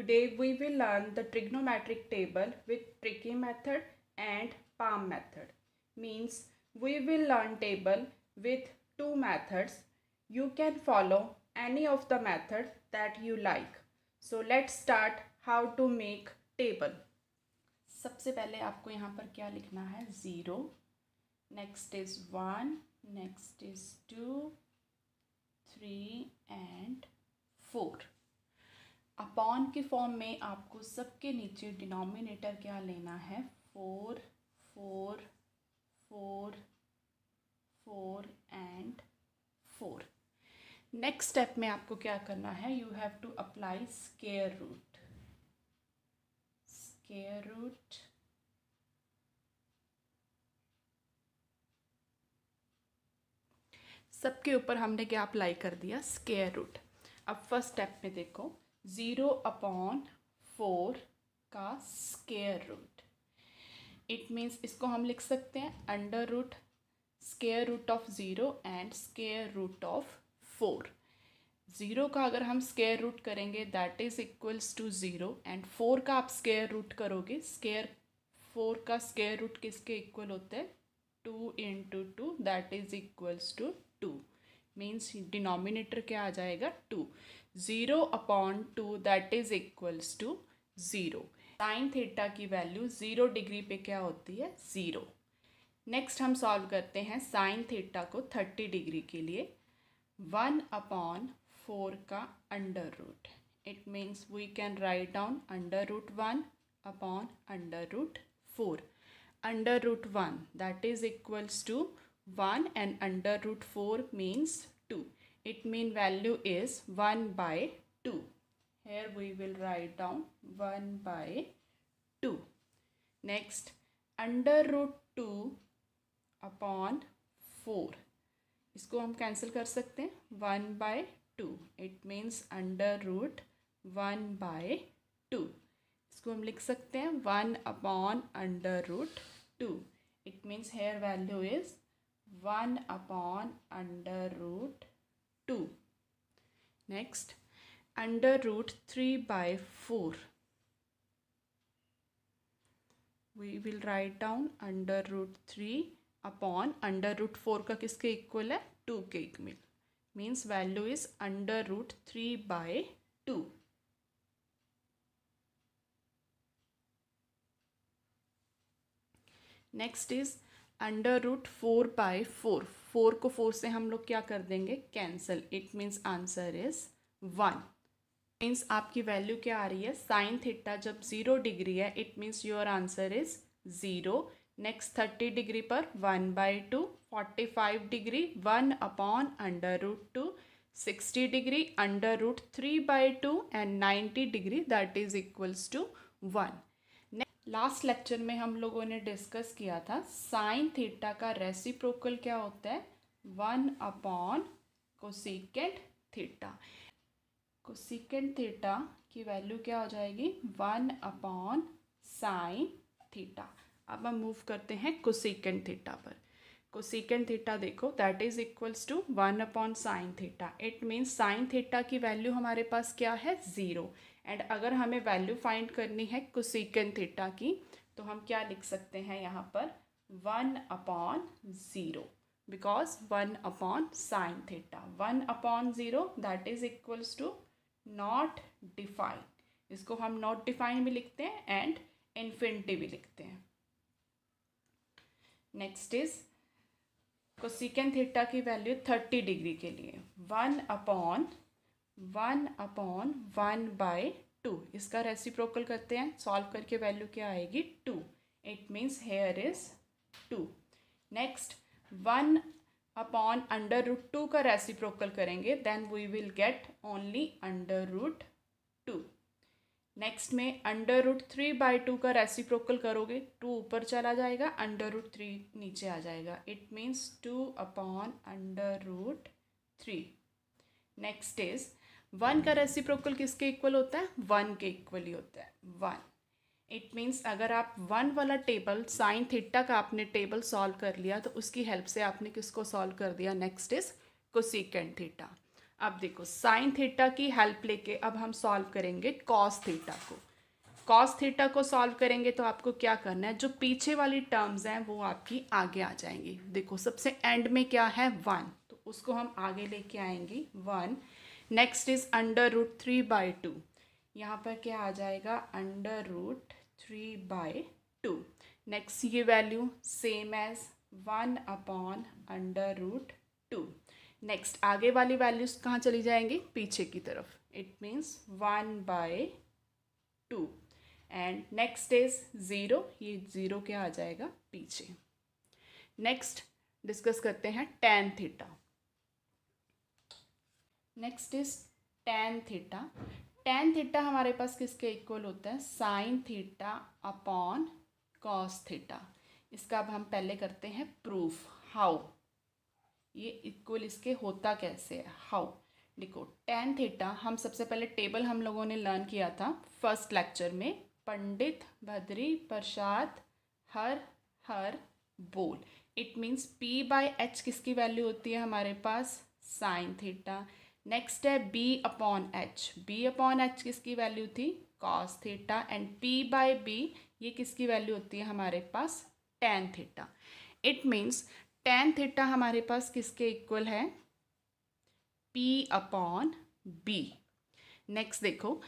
Today we will learn the trigonometric table with tricky method and palm method. Means we will learn table with two methods. You can follow any of the method that you like. So let's start how to make table. सबसे पहले आपको यहाँ पर क्या लिखना है zero. Next is one. Next is two, three and four. Upon के form में आपको सबके नीचे डिनोमिनेटर क्या लेना है four four four four and four next step में आपको क्या करना है you have to apply square root square root सबके ऊपर हमने क्या अप्लाई कर दिया स्केयर रूट अब फर्स्ट स्टेप में देखो ज़ीरो अपॉन फोर का स्केयर रूट इट मीन्स इसको हम लिख सकते हैं under root square root of zero and square root of four zero का अगर हम स्केयर रूट करेंगे that is equals to zero and four का आप स्केयर रूट करोगे स्केयर फोर का स्केयर रूट किसके इक्वल होता है two into two that is equals to two means denominator क्या आ जाएगा two zero upon two that is equals to zero sine theta की वैल्यू ज़ीरो डिग्री पे क्या होती है ज़ीरो नेक्स्ट हम सॉल्व करते हैं साइन थीटा को थर्टी डिग्री के लिए वन अपॉन फोर का under root it means we can write down under root one upon under root four under root one that is equals to one and under root four means two it mean value is 1 by 2 here we will write down 1 by 2 next under root 2 upon four इसको हम cancel कर सकते हैं one by two it means under root one by two इसको हम लिख सकते हैं one upon under root two it means here value is one upon under root 2. Next, under root 3 by 4. We will write down under root 3 upon under root 4 का किसके equal है 2 के equal. Means value is under root 3 by 2. Next is under root 4 by 4. Four को four से हम लोग क्या कर देंगे cancel it means answer is one means आपकी वैल्यू क्या आ रही है साइन थीटा जब ज़ीरो डिग्री है it means your answer is zero next thirty degree पर one by two forty five degree one upon under root two sixty degree under root three by two and ninety degree that is equals to one last lecture में हम लोगों ने discuss किया था sine theta का reciprocal क्या होता है one upon cosecant theta cosecant theta की वैल्यू क्या हो जाएगी वन अपॉन साइन थीटा अब हम मूव करते हैं कोसिकेंट थीटा पर कोसिकेंट थीटा देखो that is equals to one upon sine theta it means sine theta की वैल्यू हमारे पास क्या है ज़ीरो एंड अगर हमें वैल्यू फाइंड करनी है कुसिकन थीटा की तो हम क्या लिख सकते हैं यहाँ पर one upon zero because one upon sine theta one upon zero that is equals to not define इसको हम नॉट डिफाइन भी लिखते हैं एंड इन्फिनिटी भी लिखते हैं नेक्स्ट इज कोसिकन थीटा की वैल्यू थर्टी डिग्री के लिए one upon one upon one by two इसका रेसिप्रोकल करते हैं सॉल्व करके वैल्यू क्या आएगी two it means here is two next one upon under root two का रेसिप्रोकल करेंगे then we will get only under root two next में under root three by two का रेसिप्रोकल करोगे टू ऊपर चला जाएगा अंडर रूट थ्री नीचे आ जाएगा it means two upon under root three next is one का रेसिप्रोकल किसके इक्वल होता है वन के इक्वल ही होता है वन इट मीन्स अगर आप वन वाला टेबल साइन थीटा का आपने टेबल सॉल्व कर लिया तो उसकी हेल्प से आपने किसको सॉल्व कर दिया नेक्स्ट इज कोसिकेंड थीटा अब देखो साइन थीटा की हेल्प लेके अब हम सॉल्व करेंगे कॉस थीटा को कॉस थीटा को सॉल्व करेंगे तो आपको क्या करना है जो पीछे वाली टर्म्स हैं वो आपकी आगे आ जाएंगी देखो सबसे एंड में क्या है वन तो उसको हम आगे लेके आएंगे one next is under root three by two यहाँ पर क्या आ जाएगा under root three by two next ये value same as one upon under root two next आगे वाली वैल्यूज कहाँ चली जाएंगी पीछे की तरफ it means one by two and next is zero ये ज़ीरो क्या आ जाएगा पीछे नेक्स्ट डिस्कस करते हैं tan theta next is tan theta tan theta हमारे पास किसके इक्वल होता है sine theta upon cos theta इसका अब हम पहले करते हैं प्रूफ हाउ ये इक्वल इसके होता कैसे है हाउ देखो टेन थीटा हम सबसे पहले टेबल हम लोगों ने लर्न किया था फर्स्ट लेक्चर में पंडित भद्री प्रसाद हर हर बोल it means P by H किसकी वैल्यू होती है हमारे पास साइन थीटा नेक्स्ट है B upon H B upon H किसकी वैल्यू थी cos theta and P by B ये किसकी वैल्यू होती है हमारे पास tan theta it means tan theta हमारे पास किसके इक्वल है पी अपॉन बी नेक्स्ट देखो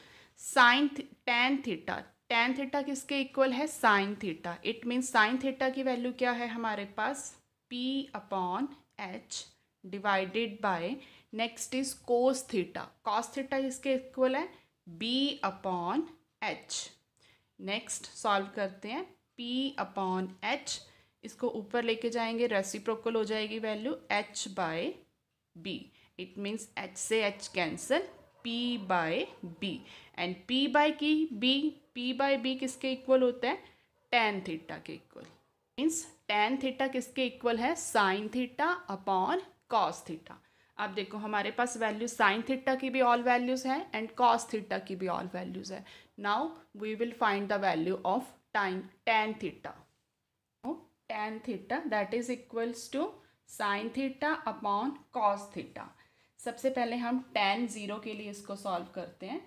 sine tan theta tan theta किसके इक्वल है sine theta it means sine theta की वैल्यू क्या है हमारे पास P upon H divided by next is cos theta cos theta इसके इक्वल है B upon H next solve करते हैं पी अपॉन एच इसको ऊपर लेके जाएंगे रेसिप्रोकल हो जाएगी value H by B it means H से H cancel P by B and P by की बी पी बाय बी किसके इक्वल होता है टेन थीटा के इक्वल मीन्स टेन थीटा किसके इक्वल है sine theta upon cos theta अब देखो हमारे पास वैल्यू साइन थीटा की भी ऑल वैल्यूज़ हैं एंड कॉस थीटा की भी ऑल वैल्यूज़ है now we will find the value of time tan theta tan theta that is equals to sine theta upon cos theta सबसे पहले हम ten zero के लिए इसको सॉल्व करते हैं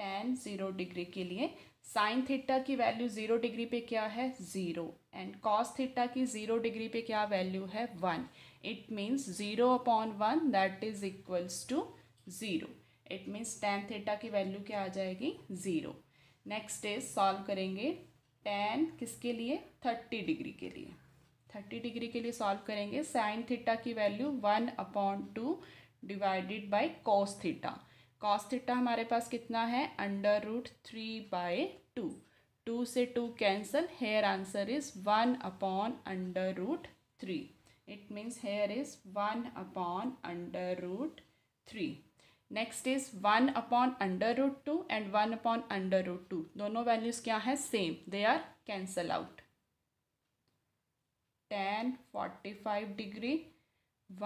टेन ज़ीरो डिग्री के लिए साइन थीटा की वैल्यू ज़ीरो डिग्री पे क्या है ज़ीरो एंड कॉस थीटा की ज़ीरो डिग्री पे क्या वैल्यू है one it means 0 upon 1 that is equals to 0 it means tan theta की वैल्यू क्या आ जाएगी ज़ीरो नेक्स्ट इज सॉल्व करेंगे टेन किसके लिए थर्टी डिग्री के लिए थर्टी डिग्री के लिए सॉल्व करेंगे साइन थीटा की value one upon two divided by cos theta cos theta हमारे पास कितना है under root three by two two से two cancel here answer is one upon under root three it means here is 1 upon under root 3 next is 1 upon under root 2 and 1 upon under root 2 dono values kya hai same they are cancel out tan 45 degree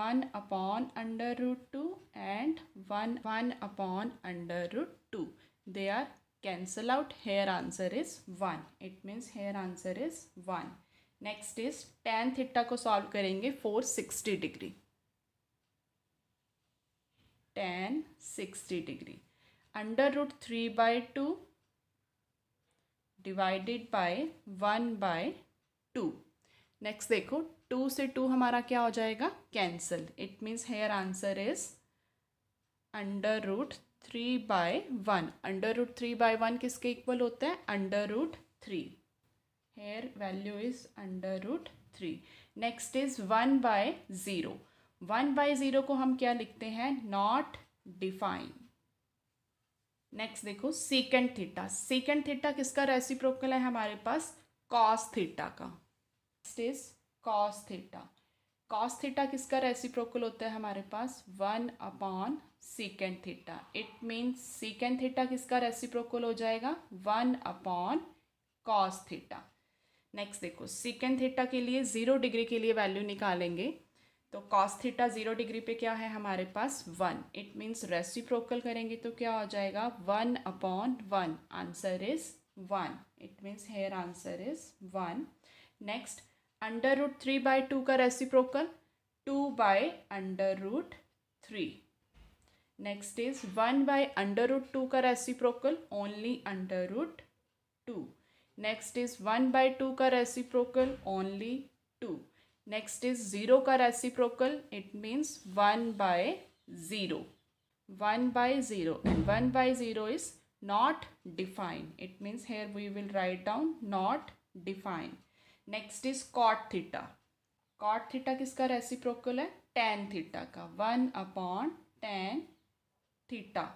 1 upon under root 2 and 1 1 upon under root 2 they are cancel out here answer is 1 it means here answer is 1 next is tan theta को solve करेंगे for sixty degree tan sixty degree under root three by two divided by one by two next देखो two से two हमारा क्या हो जाएगा cancel it means here answer is under root three by one under root three by one किसके equal होता है under root three here value is under root three next is one by zero one by zero को हम क्या लिखते हैं not define next देखो second theta second theta किसका रेसिप्रोकल है हमारे पास कॉस थीटा का next is cos theta cos theta किसका रेसिप्रोकल होता है हमारे पास one upon second theta it means second theta किसका रेसिप्रोकल हो जाएगा one upon cos theta next देखो सिकेंड थीटा के लिए ज़ीरो डिग्री के लिए वैल्यू निकालेंगे तो कॉस थीटा ज़ीरो डिग्री पे क्या है हमारे पास वन इट मीन्स रेसिप्रोकल करेंगे तो क्या हो जाएगा one upon one answer is one it means here answer is one next under root three by two का reciprocal two by under root three next is one by under root two का reciprocal only under root two next is one by two का reciprocal only two next is zero का reciprocal it means one by zero one by zero and one by zero is not define it means here we will write down not define next is cot theta cot theta किसका reciprocal है tan theta का one upon tan theta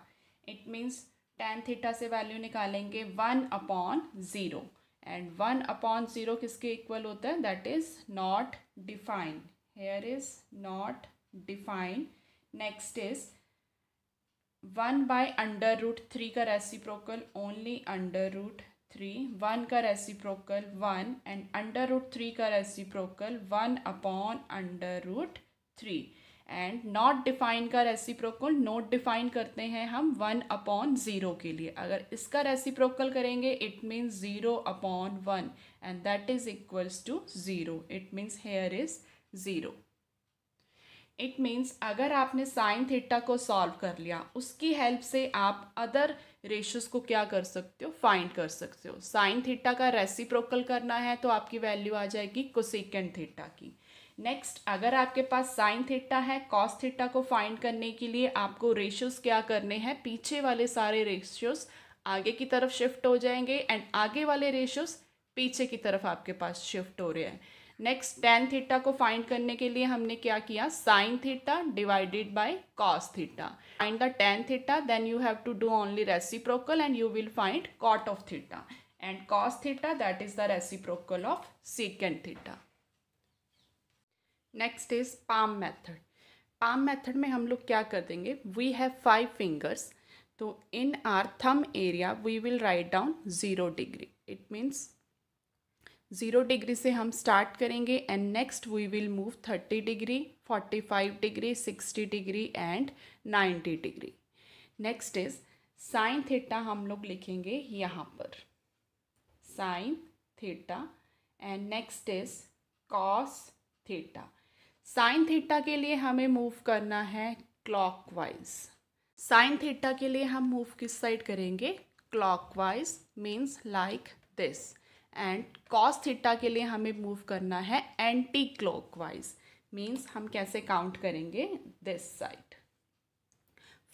it means tan theta से value निकालेंगे one upon zero and one upon zero किसके equal होता है that is not defined here is not defined next is one by under root three का reciprocal only under root three one का reciprocal one and under root three का reciprocal one upon under root three and not define का reciprocal not define करते हैं हम one upon zero के लिए अगर इसका रेसिप्रोकल करेंगे it means zero upon one and that is equals to zero it means here is zero it means अगर आपने साइन थीटा को सॉल्व कर लिया उसकी हेल्प से आप अदर रेशोज़ को क्या कर सकते हो फाइंड कर सकते हो साइन थीटा का रेसिप्रोकल करना है तो आपकी वैल्यू आ जाएगी कुसेकेंड थीटा की नेक्स्ट अगर आपके पास साइन थीटा है कॉस थीटा को फाइंड करने के लिए आपको रेशियोज़ क्या करने हैं पीछे वाले सारे रेशियोज़ आगे की तरफ शिफ्ट हो जाएंगे एंड आगे वाले रेशियोज़ पीछे की तरफ आपके पास शिफ्ट हो रहे हैं नेक्स्ट टेन थीटा को फाइंड करने के लिए हमने क्या किया sine theta divided by cos theta find the tan theta then you have to do only reciprocal and you will find cot of theta and cos theta that is the reciprocal of second theta next is palm method palm method में हम लोग क्या कर देंगे we have five fingers तो in our thumb area we will write down zero degree it means zero degree से हम start करेंगे and next we will move thirty degree forty five degree sixty degree and ninety degree next is sine theta हम लोग लिखेंगे यहाँ पर sine theta and next is cos theta sine theta के लिए हमें मूव करना है क्लॉकवाइज साइन थीटा के लिए हम मूव किस साइड करेंगे clockwise means like this and cos theta के लिए हमें मूव करना है एंटी क्लॉकवाइज मीन्स हम कैसे काउंट करेंगे दिस साइड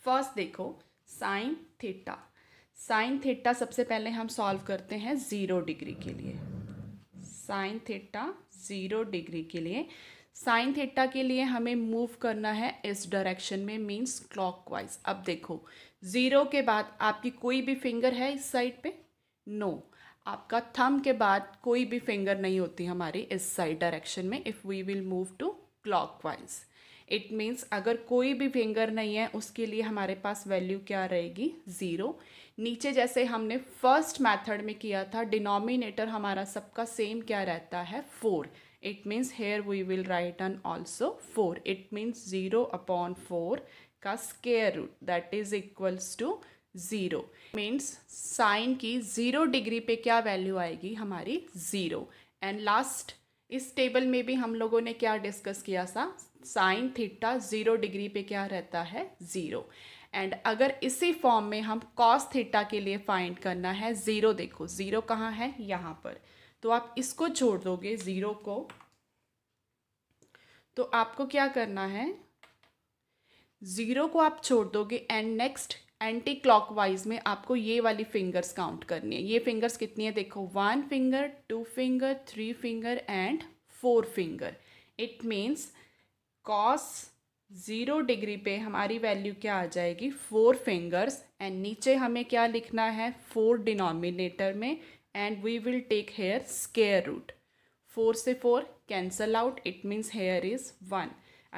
फर्स्ट देखो साइन थीटा साइन थीटा सबसे पहले हम सॉल्व करते हैं ज़ीरो डिग्री के लिए साइन थीटा ज़ीरो डिग्री के लिए साइन थीटा के लिए हमें मूव करना है इस डायरेक्शन में मीन्स क्लॉकवाइज अब देखो ज़ीरो के बाद आपकी कोई भी फिंगर है इस साइड पे नो no. आपका थम के बाद कोई भी फिंगर नहीं होती हमारी इस साइड डायरेक्शन में if we will move to clockwise it means अगर कोई भी फिंगर नहीं है उसके लिए हमारे पास वैल्यू क्या रहेगी ज़ीरो नीचे जैसे हमने फर्स्ट मेथड में किया था डिनोमिनेटर हमारा सबका सेम क्या रहता है four it means here we will write an also 4 it means 0 upon 4 का square root that is equals to zero means sine की ज़ीरो डिग्री पे क्या वैल्यू आएगी हमारी ज़ीरो एंड लास्ट इस टेबल में भी हम लोगों ने क्या डिस्कस किया था साइन थीटा ज़ीरो डिग्री पे क्या रहता है ज़ीरो एंड अगर इसी फॉर्म में हम कॉस थीटा के लिए फाइंड करना है ज़ीरो देखो ज़ीरो कहाँ है यहाँ पर तो आप इसको छोड़ दोगे ज़ीरो को तो आपको क्या करना है ज़ीरो को आप छोड़ दोगे एंड नेक्स्ट एंटी क्लॉकवाइज में आपको ये वाली फिंगर्स काउंट करनी है ये फिंगर्स कितनी है देखो one finger two finger three finger and four finger it means cos zero degree पे हमारी वैल्यू क्या आ जाएगी फोर फिंगर्स एंड नीचे हमें क्या लिखना है फोर डिनोमिनेटर में and we will take here square root four से four cancel out it means here is one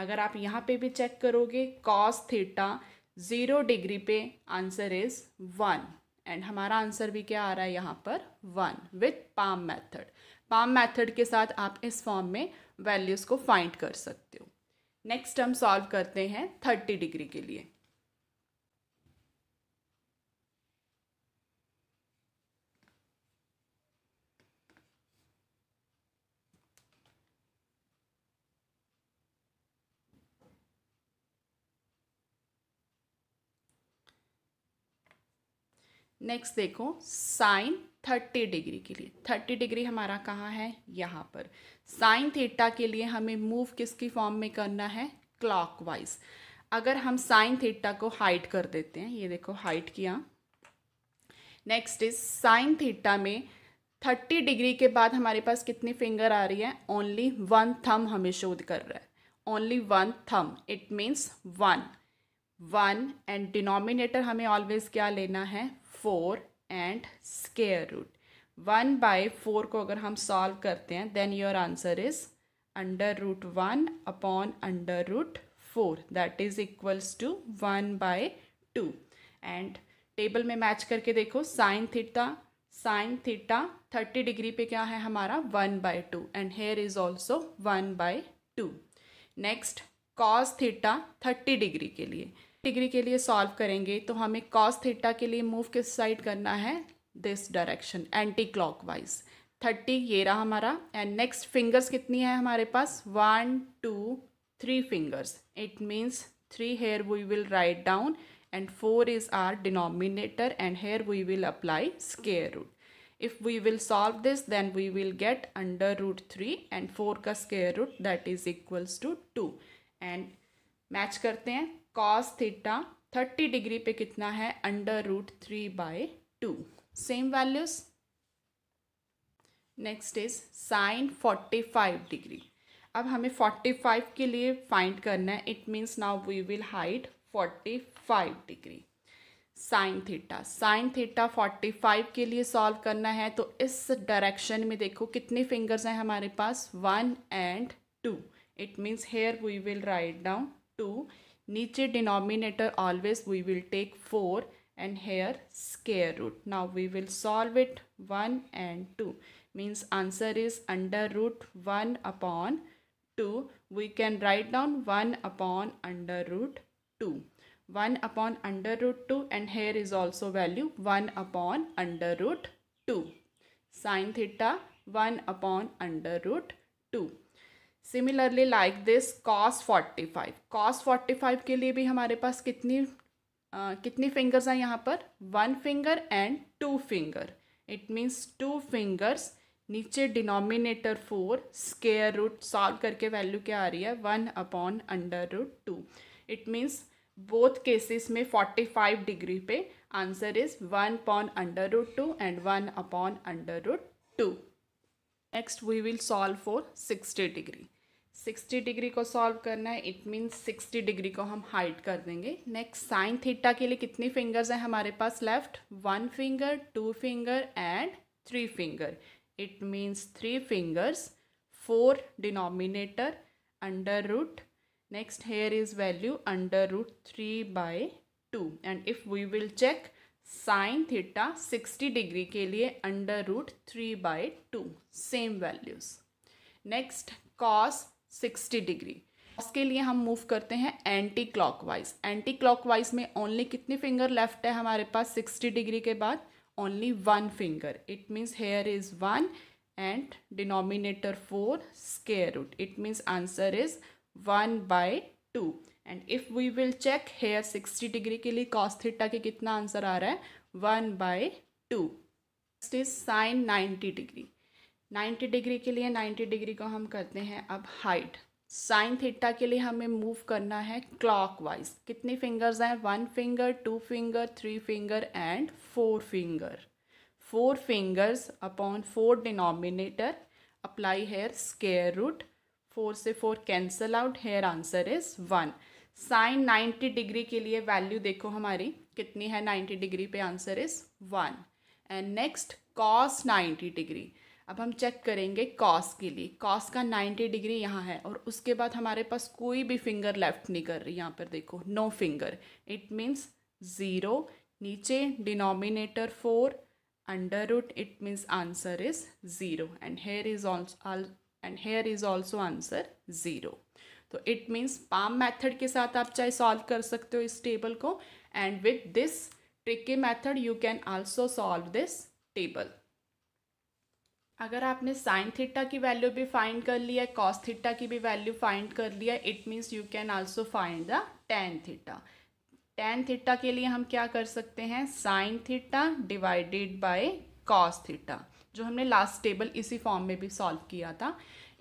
अगर आप यहाँ पे भी चेक करोगे कॉस थीटा ज़ीरो डिग्री पे आंसर इज़ वन एंड हमारा आंसर भी क्या आ रहा है यहाँ पर one with palm method palm method के साथ आप इस फॉर्म में वैल्यूज़ को फाइंड कर सकते हो नेक्स्ट हम सॉल्व करते हैं थर्टी डिग्री के लिए नेक्स्ट देखो साइन थर्टी डिग्री के लिए थर्टी डिग्री हमारा कहाँ है यहाँ पर साइन थीटा के लिए हमें मूव किसकी फॉर्म में करना है क्लॉकवाइज अगर हम साइन थीटा को हाइट कर देते हैं ये देखो हाइट किया नेक्स्ट इज साइन थीटा में थर्टी डिग्री के बाद हमारे पास कितनी फिंगर आ रही है ओनली वन थम हमें शोध कर रहा है only one thumb it means one one and denominator हमें ऑलवेज क्या लेना है four and square root one by four को अगर हम सॉल्व करते हैं then your answer is under root one upon under root four that is equals to one by two and table में मैच करके देखो sine theta sine theta thirty degree पे क्या है हमारा one by two and here is also one by two next cos theta thirty degree के लिए degree के लिए सॉल्व करेंगे तो हमें कॉस थीटा के लिए मूव किस साइड करना है this direction anti clockwise thirty ये रहा हमारा एंड नेक्स्ट फिंगर्स कितनी है हमारे पास one two three fingers it means three here we will write down and four is our denominator and here we will apply square root if we will solve this then we will get under root three and four का square root that is equals to two and match करते हैं cos theta thirty degree पे कितना है under root three by two same values next is sine forty five degree अब हमें forty five के लिए फाइंड करना है it means now we will hide forty five degree sine theta sine theta forty five के लिए solve करना है तो इस डायरेक्शन में देखो कितने फिंगर्स हैं हमारे पास one and two it means here we will write down two Niche denominator always we will take 4 and here square root. Now we will solve it 1 and 2 means answer is under root 1 upon 2. We can write down 1 upon under root 2. 1 upon under root 2 and here is also value 1 upon under root 2. Sine theta 1 upon under root 2. Similarly like this cos forty five cos forty five के लिए भी हमारे पास कितनी आ, कितनी fingers हैं यहाँ पर one finger and two finger it means two fingers नीचे denominator four square root solve करके वैल्यू क्या आ रही है one upon under root two it means both cases में फोर्टी फाइव डिग्री पे answer is one upon under root two and one upon under root two next we will solve for sixty degree sixty degree को solve करना है it means sixty degree को हम height कर देंगे next sign theta के लिए कितनी फिंगर्स हैं हमारे पास left one finger two finger and three finger it means three fingers four denominator under root next here is value under root three by two and if we will check sine theta 60 degree के लिए under root three by two same values next cos sixty degree उसके लिए हम move करते हैं anti clockwise anti clockwise में only कितनी finger left है हमारे पास सिक्सटी डिग्री के बाद only one finger it means here is one and denominator four square root it means answer is one by two and if we will check here sixty degree के लिए cos theta के कितना answer आ रहा है one by two is sine ninety degree 90 degree के लिए 90 degree को हम करते हैं अब हाइट साइन थीटा के लिए हमें मूव करना है क्लॉकवाइज कितनी फिंगर्स हैं one finger two finger three finger and four finger four fingers upon four denominator apply here square root four से four cancel out here answer is one sine ninety degree के लिए value देखो हमारी कितनी है ninety degree पे answer is one and next cos ninety degree अब हम चेक करेंगे कॉस के लिए कॉस का 90 डिग्री यहाँ है और उसके बाद हमारे पास कोई भी फिंगर लेफ्ट नहीं कर रही यहाँ पर देखो no finger it means zero नीचे denominator four under root it means answer is zero and here is also and here is also answer zero तो इट मीन्स पाम मैथड के साथ आप चाहे सॉल्व कर सकते हो इस टेबल को and with this tricky method you can also solve this table अगर आपने साइन थीटा की वैल्यू भी फाइंड कर लिया है कॉस थीटा की भी वैल्यू फाइंड कर लिया it means you can also find the tan theta tan theta के लिए हम क्या कर सकते हैं sine theta divided by cos theta जो हमने लास्ट टेबल इसी फॉर्म में भी सॉल्व किया था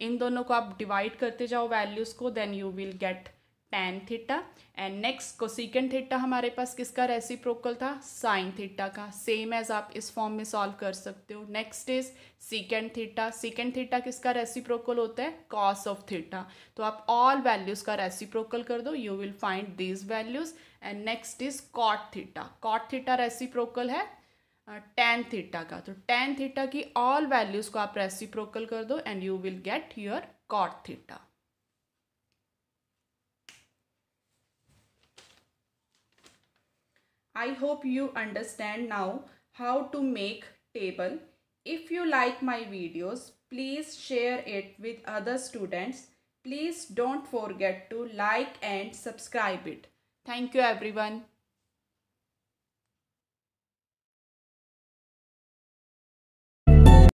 इन दोनों को आप डिवाइड करते जाओ वैल्यूज़ को then you will get tan theta and next cosecant theta हमारे पास किसका रेसिप्रोकल था साइन थीटा का सेम एज आप इस फॉर्म में सॉल्व कर सकते हो next is secant theta secant theta किसका रेसिप्रोकल होता है कॉस ऑफ थीटा तो आप ऑल वैल्यूज़ का रेसिप्रोकल कर दो you will find these values and next is cot theta cot theta reciprocal है टेन uh, थीटा का तो टेन थीटा की ऑल वैल्यूज़ को आप रेसिप्रोकल कर दो and you will get your cot theta I hope you understand now how to make table. If you like my videos, please share it with other students. Please don't forget to like and subscribe it. Thank you everyone.